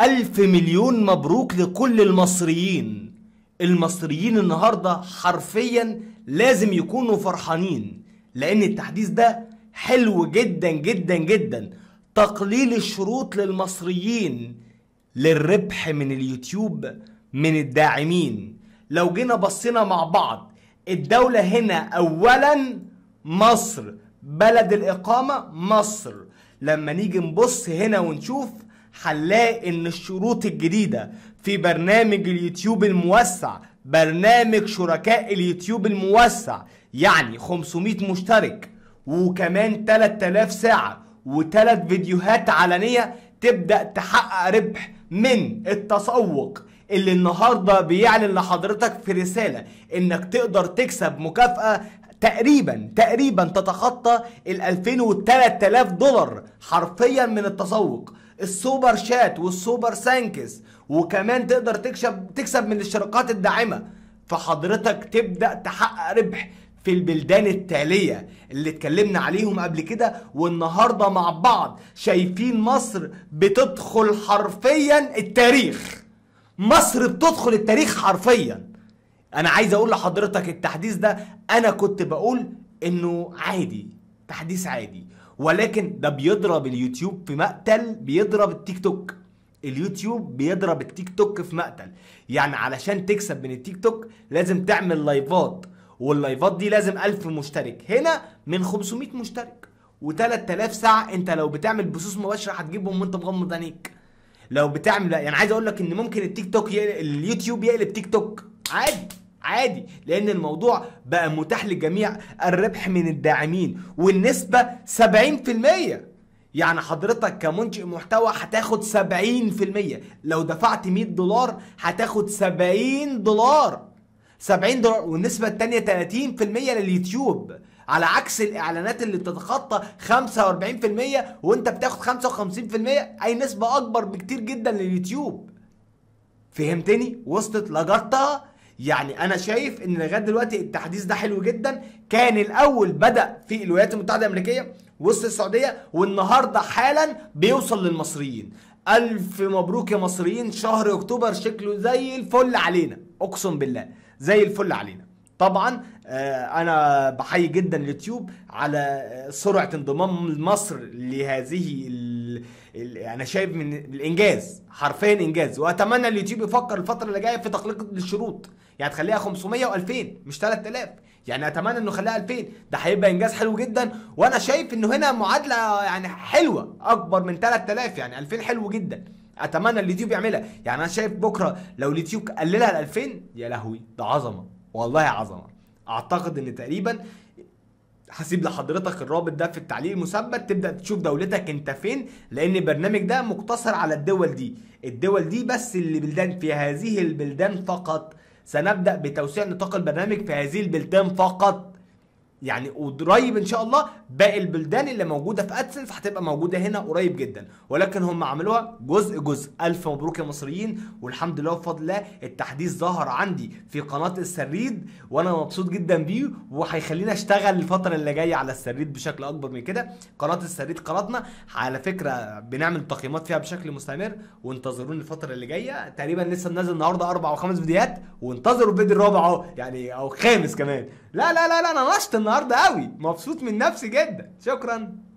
ألف مليون مبروك لكل المصريين المصريين النهاردة حرفيا لازم يكونوا فرحانين لأن التحديث ده حلو جدا جدا جدا تقليل الشروط للمصريين للربح من اليوتيوب من الداعمين لو جينا بصينا مع بعض الدولة هنا أولا مصر بلد الإقامة مصر لما نيجي نبص هنا ونشوف هنلاقي ان الشروط الجديدة في برنامج اليوتيوب الموسع برنامج شركاء اليوتيوب الموسع يعني 500 مشترك وكمان 3000 ساعة وثلاث فيديوهات علنية تبدأ تحقق ربح من التسوق اللي النهاردة بيعلن لحضرتك في رسالة انك تقدر تكسب مكافأة تقريبا تقريبا تتخطى ال 2000 و 3000 دولار حرفيا من التسوق السوبر شات والسوبر سانكس وكمان تقدر تكسب تكسب من الشركات الداعمه فحضرتك تبدا تحقق ربح في البلدان التالية اللي اتكلمنا عليهم قبل كده والنهاردة مع بعض شايفين مصر بتدخل حرفيا التاريخ مصر بتدخل التاريخ حرفيا انا عايز اقول لحضرتك التحديث ده انا كنت بقول انه عادي تحديث عادي ولكن ده بيضرب اليوتيوب في مقتل بيضرب التيك توك اليوتيوب بيضرب التيك توك في مقتل يعني علشان تكسب من التيك توك لازم تعمل لايفات واللايفات دي لازم 1000 مشترك هنا من 500 مشترك و3000 ساعه انت لو بتعمل بثوث مباشره هتجيبهم وانت مغمض عينيك لو بتعمل يعني عايز اقول لك ان ممكن التيك توك يقلب اليوتيوب يقلب تيك توك عادي عادي لان الموضوع بقى متاح للجميع الربح من الداعمين والنسبه 70% يعني حضرتك كمنشئ محتوى هتاخد 70% لو دفعت 100 دولار هتاخد 70 دولار 70 دولار والنسبه الثانيه 30% لليوتيوب على عكس الاعلانات اللي بتتخطى 45% وانت بتاخد 55% اي نسبه اكبر بكتير جدا لليوتيوب فهمتني وصلت لجرتها يعني انا شايف ان لغايه دلوقتي التحديث ده حلو جدا كان الاول بدا في الولايات المتحده الامريكيه وسط السعوديه والنهارده حالا بيوصل للمصريين الف مبروك يا مصريين شهر اكتوبر شكله زي الفل علينا اقسم بالله زي الفل علينا طبعا آه، انا بحيي جدا اليوتيوب على سرعه انضمام مصر لهذه ال... انا شايف من الانجاز حرفيا انجاز واتمنى اليوتيوب يفكر الفتره اللي جايه في تقليق الشروط يعني تخليها 500 و2000 مش 3000 يعني اتمنى انه خليها 2000 ده هيبقى انجاز حلو جدا وانا شايف انه هنا معادله يعني حلوه اكبر من 3000 يعني 2000 حلو جدا اتمنى اليوتيوب يعملها يعني انا شايف بكره لو اليوتيوب قللها ل 2000 يا لهوي ده عظمه والله عظمه اعتقد ان تقريبا هسيب لحضرتك الرابط ده في التعليق المثبت تبدا تشوف دولتك انت فين لان البرنامج ده مقتصر على الدول دي الدول دي بس اللي بلدان في هذه البلدان فقط سنبدأ بتوسيع نطاق البرنامج في هذه البلدان فقط يعني قريب ان شاء الله باقي البلدان اللي موجوده في ادسنس هتبقى موجوده هنا قريب جدا ولكن هم عملوها جزء جزء الف مبروك يا مصريين والحمد لله بفضل الله التحديث ظهر عندي في قناه السريد وانا مبسوط جدا بيه وهيخليني اشتغل الفتره اللي جايه على السريد بشكل اكبر من كده قناه السريد قناتنا على فكره بنعمل تقييمات فيها بشكل مستمر وانتظروني الفتره اللي جايه تقريبا لسه منزل النهارده اربع او خمس فيديوهات وانتظروا الفيديو الرابع اهو يعني او خامس كمان لا لا لا لا انا نشط النهارده قوي مبسوط من نفسي جدا شكرا